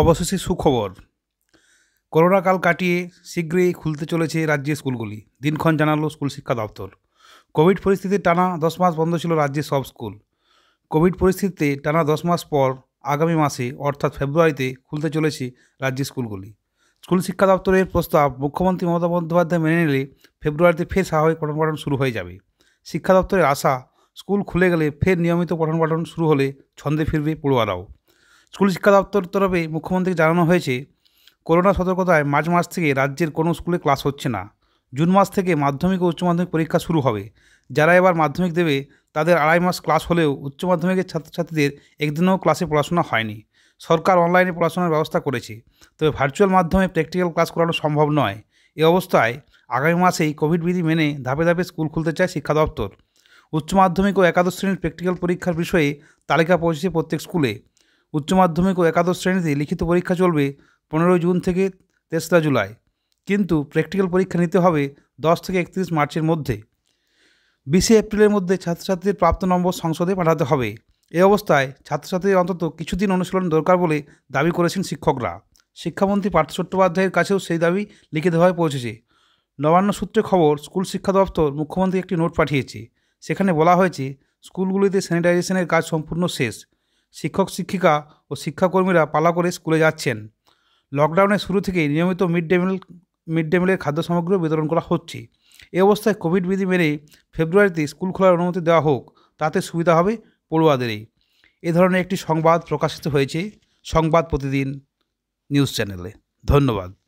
অবশেষে সুখবর করোনাকাল কাটিয়ে শীঘ্রই খুলতে চলেছে রাজ্যের স্কুলগুলি দিনক্ষণ জানালো স্কুল শিক্ষা দপ্তর কোভিড পরিস্থিতির টানা দশ মাস বন্ধ ছিল রাজ্যের সব স্কুল কোভিড পরিস্থিতিতে টানা দশ মাস পর আগামী মাসে অর্থাৎ ফেব্রুয়ারিতে খুলতে চলেছে রাজ্যের স্কুলগুলি স্কুল শিক্ষা দপ্তরের প্রস্তাব মুখ্যমন্ত্রী মমতা বন্দ্যোপাধ্যায় মেনে নিলে ফেব্রুয়ারিতে ফের স্বাভাবিক পঠন পাঠন শুরু হয়ে যাবে শিক্ষা দপ্তরের আশা স্কুল খুলে গেলে ফের নিয়মিত পঠন পাঠন শুরু হলে ছন্দে ফিরবে পড়ুয়ারাও স্কুল শিক্ষা দপ্তর তরফে মুখ্যমন্ত্রীকে জানানো হয়েছে করোনা সতর্কতায় মার্চ মাস থেকে রাজ্যের কোনো স্কুলে ক্লাস হচ্ছে না জুন মাস থেকে মাধ্যমিক ও উচ্চ মাধ্যমিক পরীক্ষা শুরু হবে যারা এবার মাধ্যমিক দেবে তাদের আড়াই মাস ক্লাস হলেও উচ্চ মাধ্যমিকের ছাত্রছাত্রীদের একদিনও ক্লাসে পড়াশোনা হয়নি সরকার অনলাইনে পড়াশোনার ব্যবস্থা করেছে তবে ভার্চুয়াল মাধ্যমে প্র্যাকটিক্যাল ক্লাস করানো সম্ভব নয় এ অবস্থায় আগামী মাসেই কোভিড বিধি মেনে ধাপে ধাপে স্কুল খুলতে চায় শিক্ষা দপ্তর উচ্চ মাধ্যমিক ও একাদশ শ্রেণীর প্র্যাকটিক্যাল পরীক্ষার বিষয়ে তালিকা পৌঁছেছে প্রত্যেক স্কুলে উচ্চ মাধ্যমিক ও একাদশ শ্রেণীতে লিখিত পরীক্ষা চলবে পনেরোই জুন থেকে তেসরা জুলাই কিন্তু প্র্যাকটিক্যাল পরীক্ষা নিতে হবে দশ থেকে একত্রিশ মার্চের মধ্যে বিশে এপ্রিলের মধ্যে ছাত্রছাত্রীদের প্রাপ্ত নম্বর সংসদে পাঠাতে হবে এ অবস্থায় ছাত্রছাত্রীদের অন্তত কিছুদিন অনুশীলন দরকার বলে দাবি করেছেন শিক্ষকরা শিক্ষামন্ত্রী পার্থ চট্টোপাধ্যায়ের কাছেও সেই দাবি লিখিত হয়ে পৌঁছেছে নবান্ন সূত্রে খবর স্কুল শিক্ষা দপ্তর মুখ্যমন্ত্রী একটি নোট পাঠিয়েছে সেখানে বলা হয়েছে স্কুলগুলিতে স্যানিটাইজেশনের কাজ সম্পূর্ণ শেষ শিক্ষক শিক্ষিকা ও শিক্ষাকর্মীরা পালা করে স্কুলে যাচ্ছেন লকডাউনের শুরু থেকেই নিয়মিত mid day meal mid day মিলের খাদ্য সামগ্রী বিতরণ করা হচ্ছে এ অবস্থায় কোভিড বিধি মেনে ফেব্রুয়ারিতে স্কুল খোলার অনুমতি দেওয়া হোক তাতে সুবিধা হবে পড়ুয়াদেরই এ ধরনের একটি সংবাদ প্রকাশিত হয়েছে সংবাদ প্রতিদিন নিউজ চ্যানেলে ধন্যবাদ